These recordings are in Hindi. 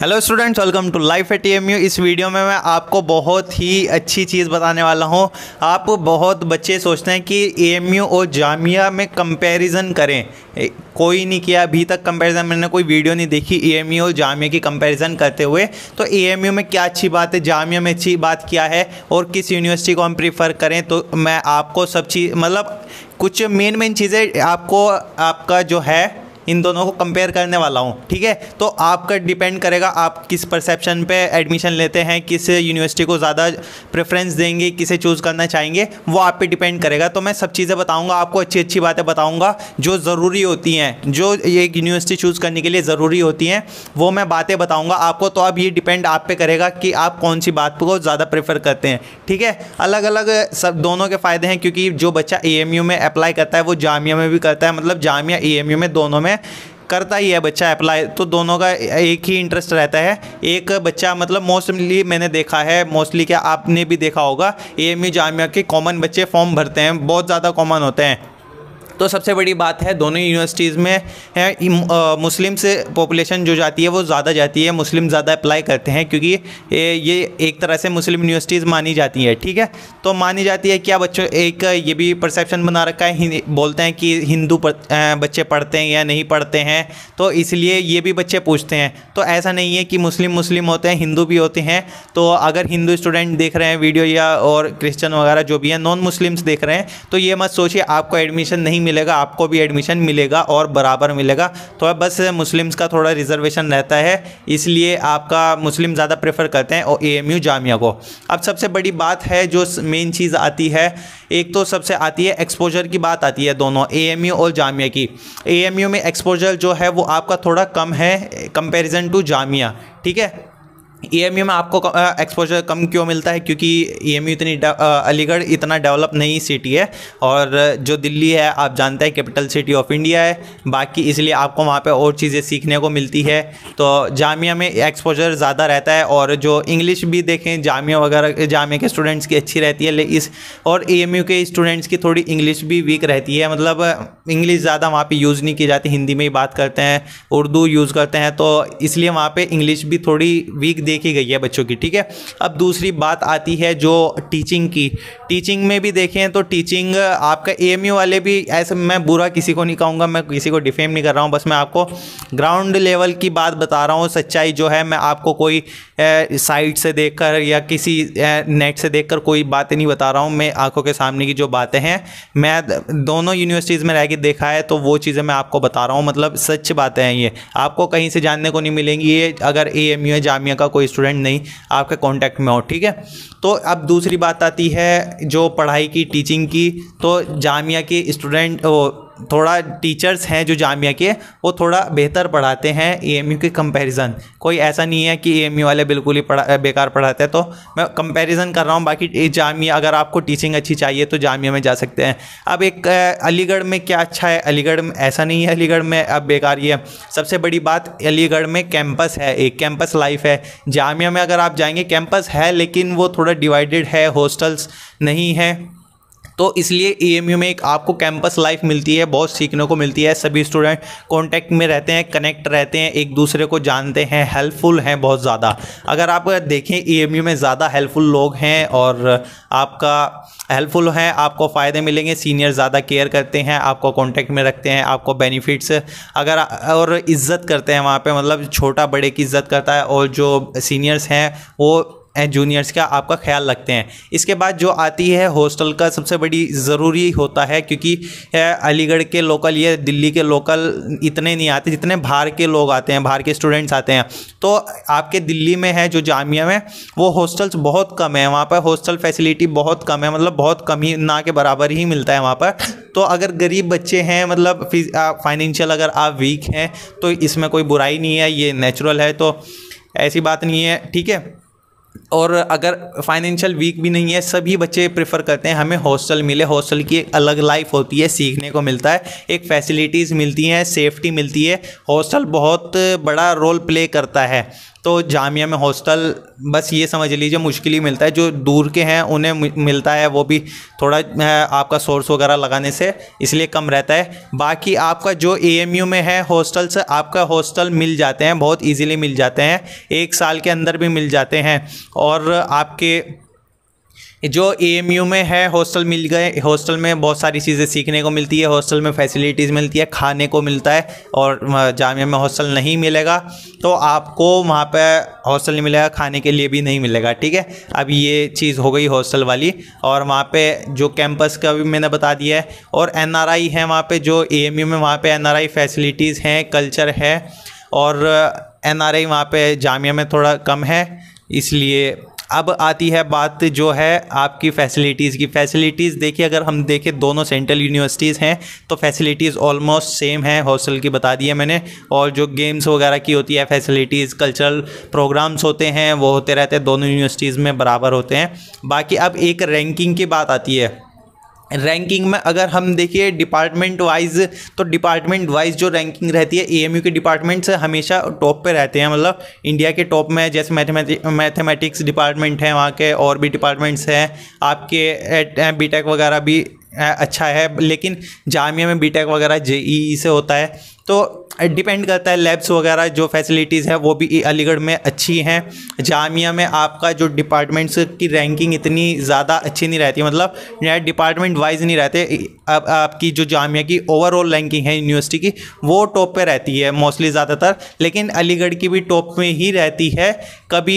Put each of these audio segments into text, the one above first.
hello students welcome to life at M U इस वीडियो में मैं आपको बहुत ही अच्छी चीज़ बताने वाला हूँ आप बहुत बच्चे सोचते हैं कि ए e और जामिया में कंपैरिजन करें कोई नहीं किया अभी तक कंपैरिजन मैंने कोई वीडियो नहीं देखी ए e और जामिया की कंपैरिजन करते हुए तो ए e में क्या अच्छी बात है जामिया में अच्छी बात क्या है और किस यूनिवर्सिटी को हम प्रीफर करें तो मैं आपको सब चीज़ मतलब कुछ मेन मेन चीज़ें आपको आपका जो है इन दोनों को कंपेयर करने वाला हूँ ठीक है तो आपका डिपेंड करेगा आप किस परसेप्शन पे एडमिशन लेते हैं किस यूनिवर्सिटी को ज़्यादा प्रेफरेंस देंगे किसे चूज़ करना चाहेंगे वो आप पे डिपेंड करेगा तो मैं सब चीज़ें बताऊँगा आपको अच्छी अच्छी बातें बताऊँगा जो ज़रूरी होती हैं जो एक यूनिवर्सिटी चूज़ करने के लिए ज़रूरी होती हैं वो मैं बातें बताऊँगा आपको तो अब ये डिपेंड आप पे करेगा कि आप कौन सी बात को ज़्यादा प्रेफर करते हैं ठीक है अलग अलग सब दोनों के फ़ायदे हैं क्योंकि जो बच्चा ए में अप्लाई करता है वो जामिया में भी करता है मतलब जामिया ए में दोनों में करता ही है बच्चा अप्लाई तो दोनों का एक ही इंटरेस्ट रहता है एक बच्चा मतलब मोस्टली मैंने देखा है मोस्टली क्या आपने भी देखा होगा ए एम e जामिया के कॉमन बच्चे फॉर्म भरते हैं बहुत ज़्यादा कॉमन होते हैं तो सबसे बड़ी बात है दोनों यूनिवर्सिटीज़ में मुस्लिम से पॉपुलेशन जो जाती है वो ज़्यादा जाती है मुस्लिम ज़्यादा अप्लाई करते हैं क्योंकि ये एक तरह से मुस्लिम यूनिवर्सिटीज़ मानी जाती है ठीक है तो मानी जाती है क्या बच्चों एक ये भी परसेप्शन बना रखा है बोलते हैं कि हिंदू बच्चे पढ़ते हैं या नहीं पढ़ते हैं तो इसलिए ये भी बच्चे पूछते हैं तो ऐसा नहीं है कि मुस्लिम मुस्लिम होते हैं हिंदू भी होते हैं तो अगर हिंदू स्टूडेंट देख रहे हैं वीडियो या और क्रिश्चियन वगैरह जो भी हैं नॉन मुस्लिम्स देख रहे हैं तो ये मत सोचिए आपको एडमिशन नहीं मिलेगा आपको भी एडमिशन मिलेगा और बराबर मिलेगा तो बस मुस्लिम्स का थोड़ा रिजर्वेशन रहता है इसलिए आपका मुस्लिम ज़्यादा प्रेफर करते हैं और ए जामिया को अब सबसे बड़ी बात है जो मेन चीज़ आती है एक तो सबसे आती है एक्सपोजर की बात आती है दोनों ए और जामिया की ए में एक्सपोजर जो है वो आपका थोड़ा कम है कंपेरिजन टू जामिया ठीक है ई e में आपको एक्सपोजर कम क्यों मिलता है क्योंकि ई e इतनी अलीगढ़ इतना डेवलप नहीं सिटी है और जो दिल्ली है आप जानते हैं कैपिटल सिटी ऑफ इंडिया है बाकी इसलिए आपको वहाँ पे और चीज़ें सीखने को मिलती है तो जामिया में एक्सपोजर ज़्यादा रहता है और जो इंग्लिश भी देखें जामिया वगैरह जामिया के स्टूडेंट्स की अच्छी रहती है ले इस और ई e के स्टूडेंट्स की थोड़ी इंग्लिश भी वीक रहती है मतलब इंग्लिश ज़्यादा वहाँ पर यूज़ नहीं की जाती हिंदी में ही बात करते हैं उर्दू यूज़ करते हैं तो इसलिए वहाँ पर इंग्लिश भी थोड़ी वीक देखी गई है बच्चों की ठीक है अब दूसरी बात आती है जो टीचिंग की टीचिंग में भी देखें तो टीचिंग आपका ए वाले भी ऐसे मैं बुरा किसी को नहीं कहूँगा मैं किसी को डिफेम नहीं कर रहा हूँ बस मैं आपको ग्राउंड लेवल की बात बता रहा हूँ सच्चाई जो है मैं आपको कोई साइट से देखकर या किसी नेट से देखकर कोई बातें नहीं बता रहा हूँ मैं आंखों के सामने की जो बातें हैं मैं दोनों यूनिवर्सिटीज़ में रह के देखा है तो वो चीज़ें मैं आपको बता रहा हूँ मतलब सच बातें हैं ये आपको कहीं से जानने को नहीं मिलेंगी ये अगर ए एम यू जामिया का कोई स्टूडेंट नहीं आपके कॉन्टैक्ट में हो ठीक है तो अब दूसरी बात आती है जो पढ़ाई की टीचिंग की तो जामिया के स्टूडेंट थोड़ा टीचर्स हैं जो जामिया के वो थोड़ा बेहतर पढ़ाते हैं ए के कंपेरिज़न कोई ऐसा नहीं है कि ए वाले बिल्कुल ही पढ़ा बेकार पढ़ाते हैं तो मैं कंपेरिज़न कर रहा हूँ बाकी जामिया अगर आपको टीचिंग अच्छी चाहिए तो जामिया में जा सकते हैं अब एक अलीगढ़ में क्या अच्छा है अलीगढ़ में ऐसा नहीं है अलीगढ़ में अब बेकार ही है सबसे बड़ी बात अलीगढ़ में कैंपस है एक कैंपस लाइफ है जामिया में अगर आप जाएंगे कैंपस है लेकिन वो थोड़ा डिवाइडेड है हॉस्टल्स नहीं है तो इसलिए ई e में एक आपको कैंपस लाइफ मिलती है बहुत सीखने को मिलती है सभी स्टूडेंट कॉन्टैक्ट में रहते हैं कनेक्ट रहते हैं एक दूसरे को जानते हैं हेल्पफुल हैं बहुत ज़्यादा अगर आप देखें ई e में ज़्यादा हेल्पफुल लोग हैं और आपका हेल्पफुल हैं आपको फ़ायदे मिलेंगे सीनियर ज़्यादा केयर करते हैं आपको कॉन्टैक्ट में रखते हैं आपको बेनिफिट्स अगर और इज़्ज़त करते हैं वहाँ पर मतलब छोटा बड़े की इज़्ज़त करता है और जो सीनियर्स हैं वो जूनियर्स का आपका ख्याल रखते हैं इसके बाद जो आती है हॉस्टल का सबसे बड़ी ज़रूरी होता है क्योंकि अलीगढ़ के लोकल या दिल्ली के लोकल इतने नहीं आते जितने बाहर के लोग आते हैं बाहर के स्टूडेंट्स आते हैं तो आपके दिल्ली में है जो जामिया में वो हॉस्टल्स बहुत कम है वहाँ पर हॉस्टल फैसिलिटी बहुत कम है मतलब बहुत कम ही ना के बराबर ही मिलता है वहाँ पर तो अगर गरीब बच्चे हैं मतलब फाइनेंशियल अगर आप वीक हैं तो इसमें कोई बुराई नहीं है ये नेचुरल है तो ऐसी बात नहीं है ठीक है और अगर फाइनेंशियल वीक भी नहीं है सभी बच्चे प्रेफर करते हैं हमें हॉस्टल मिले हॉस्टल की एक अलग लाइफ होती है सीखने को मिलता है एक फैसिलिटीज़ मिलती हैं सेफ्टी मिलती है हॉस्टल बहुत बड़ा रोल प्ले करता है तो जामिया में हॉस्टल बस ये समझ लीजिए मुश्किल ही मिलता है जो दूर के हैं उन्हें मिलता है वो भी थोड़ा आपका सोर्स वगैरह लगाने से इसलिए कम रहता है बाकी आपका जो ए में है हॉस्टल से आपका हॉस्टल मिल जाते हैं बहुत इजीली मिल जाते हैं एक साल के अंदर भी मिल जाते हैं और आपके जो ए में है हॉस्टल मिल गए हॉस्टल में बहुत सारी चीज़ें सीखने को मिलती है हॉस्टल में फैसिलिटीज़ मिलती है खाने को मिलता है और जामिया में हॉस्टल नहीं मिलेगा तो आपको वहाँ पे हॉस्टल नहीं मिलेगा खाने के लिए भी नहीं मिलेगा ठीक है अब ये चीज़ हो गई हॉस्टल वाली और वहाँ पे जो कैंपस का भी मैंने बता दिया है और एन है वहाँ पर जो ए में वहाँ पर एन फैसिलिटीज़ हैं कल्चर है और एन आर आई वहाँ पर जामिया में थोड़ा कम है इसलिए अब आती है बात जो है आपकी फैसिलिटीज़ की फैसिलिटीज़ देखिए अगर हम देखें दोनों सेंट्रल यूनिवर्सिटीज़ हैं तो फैसिलिटीज़ ऑलमोस्ट सेम है हॉस्टल की बता दी है मैंने और जो गेम्स वगैरह की होती है फैसिलिटीज़ कल्चरल प्रोग्राम्स होते हैं वो होते रहते हैं दोनों यूनिवर्सिटीज़ में बराबर होते हैं बाकी अब एक रैंकिंग की बात आती है रैंकिंग में अगर हम देखिए डिपार्टमेंट वाइज तो डिपार्टमेंट वाइज जो रैंकिंग रहती है एएमयू के डिपार्टमेंट्स हमेशा टॉप पे रहते हैं मतलब इंडिया के टॉप में जैसे मैथमेटिक्स डिपार्टमेंट हैं वहाँ के और भी डिपार्टमेंट्स हैं आपके बीटेक वगैरह भी अच्छा है लेकिन जामिया में बीटेक वगैरह जेई e e से होता है तो डिपेंड करता है लैब्स वगैरह जो फैसिलिटीज़ है वो भी अलीगढ़ में अच्छी हैं जामिया में आपका जो डिपार्टमेंट्स की रैंकिंग इतनी ज़्यादा अच्छी नहीं रहती मतलब डिपार्टमेंट वाइज नहीं रहते अब आपकी जो जामिया की ओवरऑल रैंकिंग है यूनिवर्सिटी की वो टॉप पे रहती है मोस्टली ज़्यादातर लेकिन अलीगढ़ की भी टॉप में ही रहती है कभी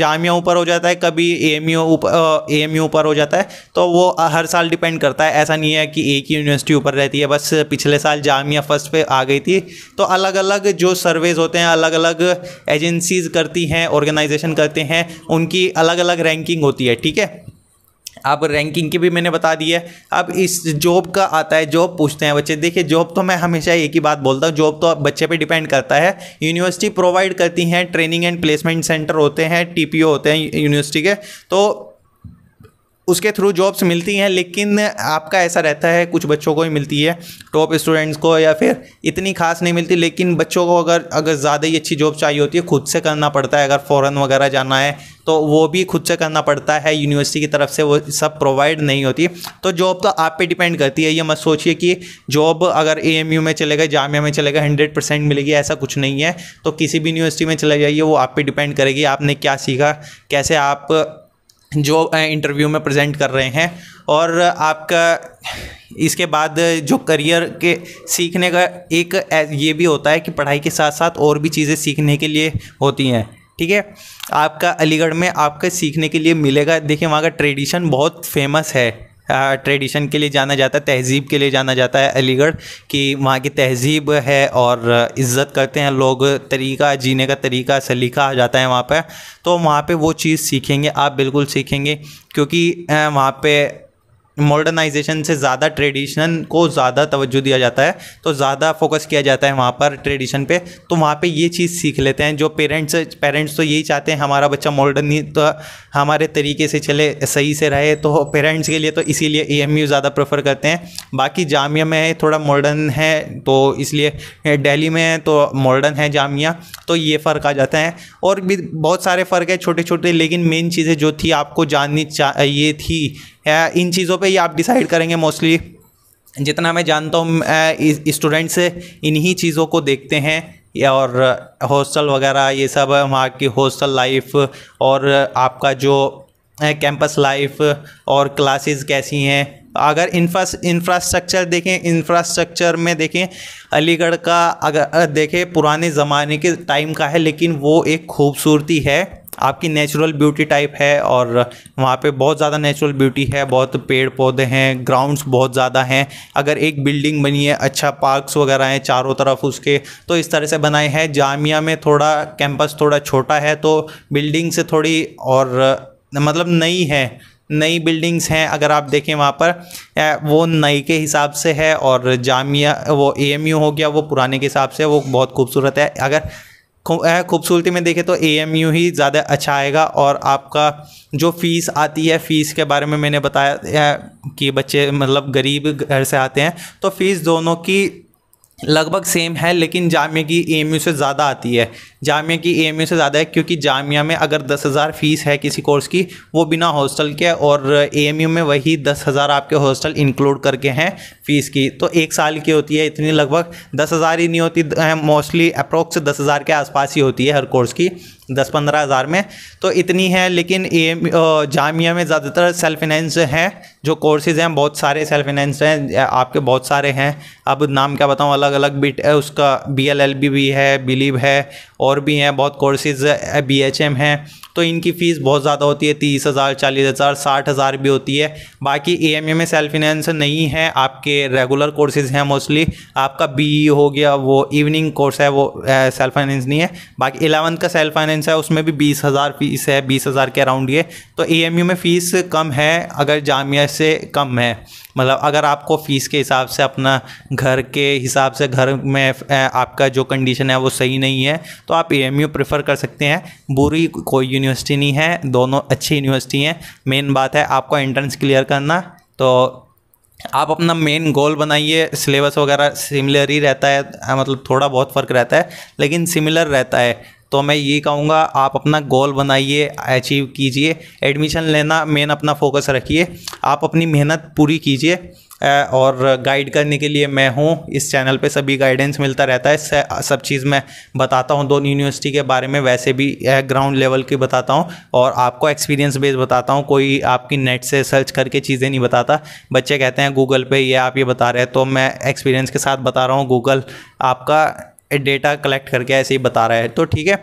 जामिया ऊपर हो जाता है कभी ए एम यू ऊपर ए एम यू ऊपर हो जाता है तो वो हर साल डिपेंड करता है ऐसा नहीं है कि एक ही यूनिवर्सिटी ऊपर रहती है बस पिछले साल जामिया फर्स्ट पे आ गई थी तो अलग अलग जो सर्वेज होते हैं अलग अलग एजेंसीज़ करती हैं ऑर्गेनाइजेशन करते हैं उनकी अलग अलग रैंकिंग होती है ठीक है अब रैंकिंग की भी मैंने बता दी है अब इस जॉब का आता है जॉब पूछते हैं बच्चे देखिए जॉब तो मैं हमेशा एक ही बात बोलता हूँ जॉब तो बच्चे पे डिपेंड करता है यूनिवर्सिटी प्रोवाइड करती हैं ट्रेनिंग एंड प्लेसमेंट सेंटर होते हैं टीपीओ होते हैं यूनिवर्सिटी के तो उसके थ्रू जॉब्स मिलती हैं लेकिन आपका ऐसा रहता है कुछ बच्चों को ही मिलती है टॉप स्टूडेंट्स को या फिर इतनी खास नहीं मिलती लेकिन बच्चों को अगर अगर ज़्यादा ही अच्छी जॉब चाहिए होती है खुद से करना पड़ता है अगर फ़ौरन वगैरह जाना है तो वो भी खुद से करना पड़ता है यूनिवर्सिटी की तरफ से वो सब प्रोवाइड नहीं होती तो जॉब तो आप पे डिपेंड करती है ये मत सोचिए कि जॉब अगर ए में चले गए जामिया में चले गए हंड्रेड परसेंट मिलेगी ऐसा कुछ नहीं है तो किसी भी यूनिवर्सिटी में चले जाइए वो आप पर डिपेंड करेगी आपने क्या सीखा कैसे आप जो इंटरव्यू में प्रेजेंट कर रहे हैं और आपका इसके बाद जो करियर के सीखने का एक ये भी होता है कि पढ़ाई के साथ साथ और भी चीज़ें सीखने के लिए होती हैं ठीक है आपका अलीगढ़ में आपका सीखने के लिए मिलेगा देखिए वहाँ का ट्रेडिशन बहुत फेमस है ट्रेडिशन के लिए जाना जाता है तहजीब के लिए जाना जाता है अलीगढ़ कि वहाँ की तहजीब है और इज़्ज़त करते हैं लोग तरीका जीने का तरीका सलीका आ जाता है वहाँ पर तो वहाँ पर वो चीज़ सीखेंगे आप बिल्कुल सीखेंगे क्योंकि वहाँ पर मॉडर्नाइजेशन से ज़्यादा ट्रेडिशन को ज़्यादा तवज्जो दिया जाता है तो ज़्यादा फोकस किया जाता है वहाँ पर ट्रेडिशन पे तो वहाँ पे ये चीज़ सीख लेते हैं जो पेरेंट्स पेरेंट्स तो यही चाहते हैं हमारा बच्चा मॉडर्न तो हमारे तरीके से चले सही से रहे तो पेरेंट्स के लिए तो इसीलिए ए ज़्यादा प्रेफर करते हैं बाकी जामिया में थोड़ा मॉडर्न है तो इसलिए डेली में है तो मॉडर्न है जामिया तो ये फ़र्क आ जाता है और भी बहुत सारे फ़र्क है छोटे छोटे लेकिन मेन चीज़ें जो थी आपको जाननी चाहिए थी इन चीज़ों पे ही आप डिसाइड करेंगे मोस्टली जितना मैं जानता हूँ स्टूडेंट्स इन्हीं चीज़ों को देखते हैं और हॉस्टल वगैरह ये सब वहाँ की हॉस्टल लाइफ और आपका जो कैंपस लाइफ और क्लासेस कैसी हैं अगर इंफ्रा इंफ्रास्ट्रक्चर देखें इंफ्रास्ट्रक्चर में देखें अलीगढ़ का अगर देखें पुराने ज़माने के टाइम का है लेकिन वो एक खूबसूरती है आपकी नेचुरल ब्यूटी टाइप है और वहाँ पे बहुत ज़्यादा नेचुरल ब्यूटी है बहुत पेड़ पौधे हैं ग्राउंड्स बहुत ज़्यादा हैं अगर एक बिल्डिंग बनी है अच्छा पार्क्स वगैरह हैं चारों तरफ उसके तो इस तरह से बनाए हैं जामिया में थोड़ा कैंपस थोड़ा छोटा है तो बिल्डिंग से थोड़ी और मतलब नई है नई बिल्डिंग्स हैं अगर आप देखें वहाँ पर वो नई के हिसाब से है और जामिया वो ए हो गया वो पुराने के हिसाब से वो बहुत खूबसूरत है अगर खूबसूरती में देखें तो ए ही ज़्यादा अच्छा आएगा और आपका जो फ़ीस आती है फ़ीस के बारे में मैंने बताया कि बच्चे मतलब गरीब घर से आते हैं तो फ़ीस दोनों की लगभग सेम है लेकिन जामे की ए से ज़्यादा आती है जामिया की ए से ज़्यादा है क्योंकि जामिया में अगर दस हज़ार फ़ीस है किसी कोर्स की वो बिना हॉस्टल के और ए में वही दस हज़ार आपके हॉस्टल इंक्लूड करके हैं फ़ीस की तो एक साल की होती है इतनी लगभग दस हज़ार ही नहीं होती मोस्टली अप्रोक्स दस हज़ार के आसपास ही होती है हर कोर्स की दस पंद्रह हज़ार में तो इतनी है लेकिन ए जामिया में ज़्यादातर सेल्फ फाइनेंस हैं जो कोर्सेज़ हैं बहुत सारे सेल्फ फाइनेंस हैं आपके बहुत सारे हैं अब नाम क्या बताऊँ अलग अलग बिट उसका बी एल एल बी भी है बिलीव है और और भी हैं बहुत कोर्सेज बी एच एम हैं तो इनकी फ़ीस बहुत ज़्यादा होती है तीस हज़ार चालीस हज़ार साठ हज़ार भी होती है बाकी ए एम ए में सेल्फ फिनेंस नहीं है आपके रेगुलर कोर्सेज हैं मोस्टली आपका बी ई e हो गया वो इवनिंग कोर्स है वो सेल्फ फाइनेंस नहीं है बाकी एलेवंथ का सेल्फ फाइनेंस है उसमें भी बीस हज़ार फीस है बीस हज़ार के अराउंड ये तो ए एम यू में फ़ीस कम है अगर जामिया से कम है मतलब अगर आपको फ़ीस के हिसाब से अपना घर के हिसाब से घर में आपका जो कंडीशन है वो सही नहीं है तो आप आप ए प्रेफर कर सकते हैं बुरी कोई यूनिवर्सिटी नहीं है दोनों अच्छी यूनिवर्सिटी हैं मेन बात है आपको एंट्रेंस क्लियर करना तो आप अपना मेन गोल बनाइए सिलेबस वगैरह सिमिलर ही रहता है मतलब थोड़ा बहुत फ़र्क रहता है लेकिन सिमिलर रहता है तो मैं ये कहूँगा आप अपना गोल बनाइए अचीव कीजिए एडमिशन लेना मेन अपना फोकस रखिए आप अपनी मेहनत पूरी कीजिए और गाइड करने के लिए मैं हूँ इस चैनल पे सभी गाइडेंस मिलता रहता है सब चीज़ मैं बताता हूँ दोनों यूनिवर्सिटी के बारे में वैसे भी ग्राउंड लेवल की बताता हूँ और आपको एक्सपीरियंस बेस्ड बताता हूँ कोई आपकी नेट से सर्च करके चीज़ें नहीं बताता बच्चे कहते हैं गूगल पे ये आप ये बता रहे हैं तो मैं एक्सपीरियंस के साथ बता रहा हूँ गूगल आपका डेटा कलेक्ट करके ऐसे ही बता रहा है तो ठीक है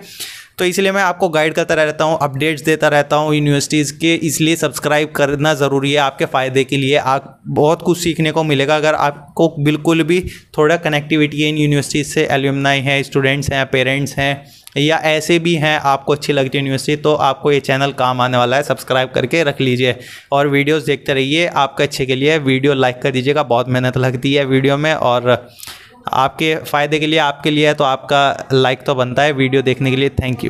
तो इसलिए मैं आपको गाइड करता रहता हूँ अपडेट्स देता रहता हूँ यूनिवर्सिटीज़ के इसलिए सब्सक्राइब करना ज़रूरी है आपके फ़ायदे के लिए आप बहुत कुछ सीखने को मिलेगा अगर आपको बिल्कुल भी थोड़ा कनेक्टिविटी इन यूनिवर्सिटीज़ से एल्यूमनाई हैं स्टूडेंट्स हैं पेरेंट्स हैं या ऐसे भी हैं आपको अच्छी लगती है यूनिवर्सिटी तो आपको ये चैनल काम आने वाला है सब्सक्राइब करके रख लीजिए और वीडियोज़ देखते रहिए आपके अच्छे के लिए वीडियो लाइक कर दीजिएगा बहुत मेहनत लगती है वीडियो में और आपके फ़ायदे के लिए आपके लिए है तो आपका लाइक तो बनता है वीडियो देखने के लिए थैंक यू